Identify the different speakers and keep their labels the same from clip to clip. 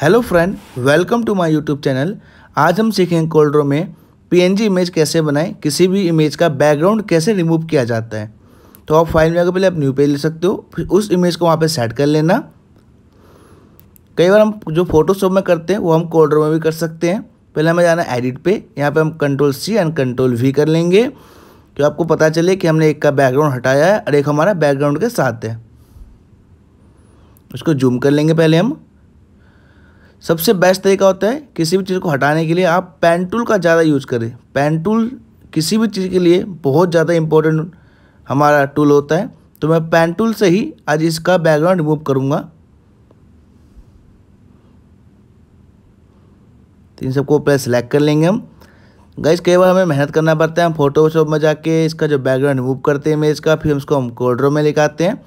Speaker 1: hello friend welcome to my YouTube channel आज हम सीखेंगे कोल्ड्रो में पीएनजी इमेज कैसे बनाएं किसी भी इमेज का बैकग्राउंड कैसे रिमूव किया जाता है तो आप फाइल में अगर पहले आप न्यू पेज ले सकते हो फिर उस इमेज को वहाँ पे सेट कर लेना कई बार हम जो फोटोशॉप में करते हैं वो हम कोल्ड्रो में भी कर सकते हैं पहले हमें जाना एडिट पर यहाँ पर हम control C and control V कर लेंगे तो आपको पता चले कि हमने एक का बैकग्राउंड हटाया है और एक हमारा बैकग्राउंड के साथ है उसको जूम कर लेंगे पहले हम सबसे बेस्ट तरीका होता है किसी भी चीज़ को हटाने के लिए आप पेन टूल का ज़्यादा यूज़ करें पेन टूल किसी भी चीज़ के लिए बहुत ज़्यादा इम्पोर्टेंट हमारा टूल होता है तो मैं पेन टूल से ही आज इसका बैकग्राउंड रिमूव करूँगा तो इन सबको पहले सेलेक्ट कर लेंगे हम गैस कई बार हमें मेहनत करना पड़ता है हम फोटोशॉप में जाके इसका जो बैकग्राउंड रिमूव करते हैं इमेज का फिर उसको हम कोड्रो में लिखाते हैं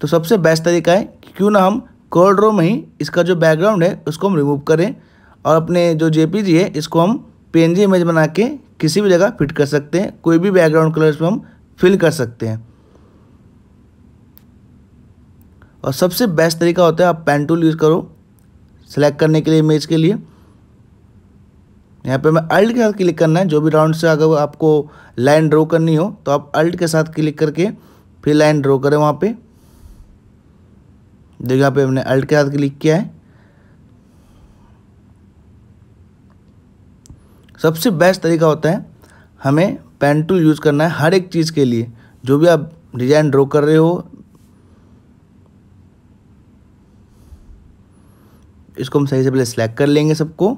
Speaker 1: तो सबसे बेस्ट तरीका है कि क्यों ना हम कोल्ड रो में ही इसका जो बैकग्राउंड है उसको हम रिमूव करें और अपने जो जे है इसको हम पी इमेज बना के किसी भी जगह फिट कर सकते हैं कोई भी बैकग्राउंड कलर इसमें हम फिल कर सकते हैं और सबसे बेस्ट तरीका होता है आप पेन टूल यूज़ करो सेलेक्ट करने के लिए इमेज के लिए यहाँ पे मैं अल्ट के साथ क्लिक करना है जो भी राउंड से अगर आपको लाइन ड्रॉ करनी हो तो आप अल्ट के साथ क्लिक करके फिर लाइन ड्रॉ करें वहाँ पे यहाँ पे हमने अल्ट के साथ क्लिक किया है सबसे बेस्ट तरीका होता है हमें पेन टूल यूज़ करना है हर एक चीज़ के लिए जो भी आप डिज़ाइन ड्रॉ कर रहे हो इसको हम सही से पहले सेलेक्ट कर लेंगे सबको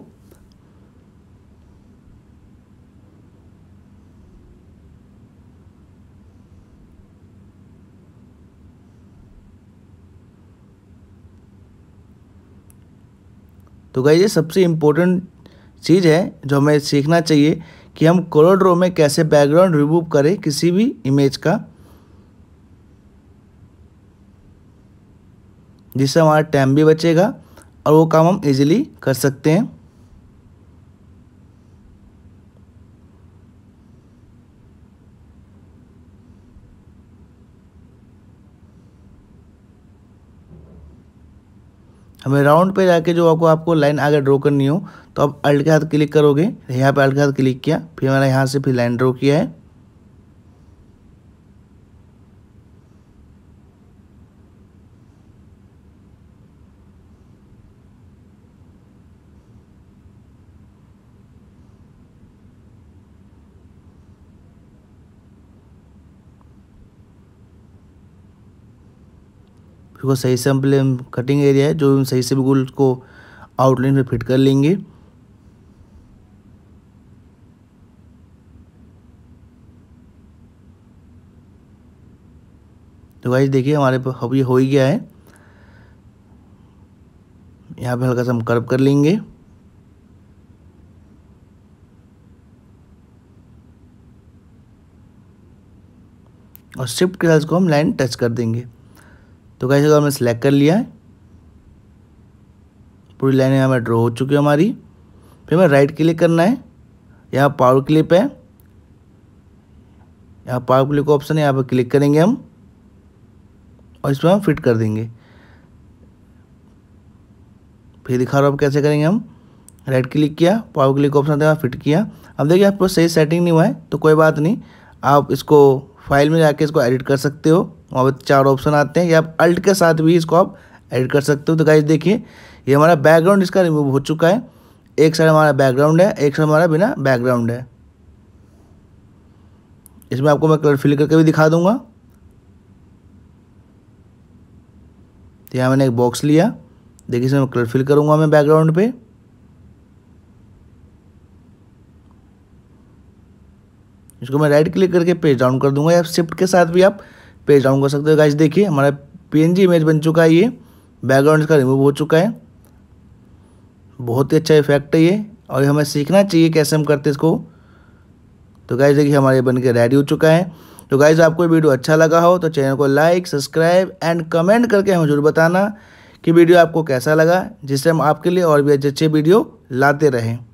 Speaker 1: तो गाइज ये सबसे इम्पोर्टेंट चीज़ है जो हमें सीखना चाहिए कि हम कलर ड्रो में कैसे बैकग्राउंड रिमूव करें किसी भी इमेज का जिससे हमारा टाइम भी बचेगा और वो काम हम इजीली कर सकते हैं हमें राउंड पे जाके जो आपको आपको लाइन आगे ड्रॉ करनी हो तो आप अल्ट के हाथ क्लिक करोगे यहाँ पे अल्ट के हाथ क्लिक किया फिर मैंने यहाँ से फिर लाइन ड्रॉ किया है उसको सही से हम कटिंग एरिया है जो हम सही से बिल्कुल उसको आउटलाइन में फिट कर लेंगे तो गाइज देखिए हमारे अब ये हो ही गया है यहाँ पे हल्का सा हम कर्व कर लेंगे और शिफ्ट के साथ को हम लाइन टच कर देंगे तो कैसे तो हमने सेलेक्ट कर लिया है पूरी लाइन यहाँ पर ड्रॉ हो चुकी है हमारी फिर हमें राइट क्लिक करना है यहाँ पावर क्लिप है यहाँ पावर क्लिप का ऑप्शन है यहाँ पर क्लिक करेंगे हम और इसमें हम फिट कर देंगे फिर दिखा रहा हूँ कैसे करेंगे हम राइट क्लिक किया पावर क्लिक ऑप्शन देखा फिट किया अब देखिए आपको सही सेटिंग नहीं हुआ है तो कोई बात नहीं आप इसको फाइल में जाके इसको एडिट कर सकते हो वहाँ पर चार ऑप्शन आते हैं या आप अल्ट के साथ भी इसको आप एड कर सकते हो तो गाइज देखिए ये हमारा बैकग्राउंड इसका रिमूव हो चुका है एक साइड हमारा बैकग्राउंड है एक साइड हमारा बिना बैकग्राउंड है इसमें आपको मैं कलर फिल करके भी दिखा दूंगा तो यहाँ मैंने एक बॉक्स लिया देखिए इसमें कलर फिल करूंगा मैं बैकग्राउंड पे इसको मैं राइट क्लिक करके पेज डाउन कर दूंगा या शिफ्ट के साथ भी आप पेज डाउन कर सकते हो गाइज देखिए हमारा पीएनजी इमेज बन चुका है ये बैकग्राउंड इसका रिमूव हो चुका है बहुत ही अच्छा इफेक्ट है ये और हमें सीखना चाहिए कैसे हम करते इसको तो गाइज देखिए हमारे बन के रेडी हो चुका है तो गाइज आपको वीडियो अच्छा लगा हो तो चैनल को लाइक सब्सक्राइब एंड कमेंट करके हमें जरूर बताना कि वीडियो आपको कैसा लगा जिससे हम आपके लिए और भी अच्छे अच्छे वीडियो लाते रहें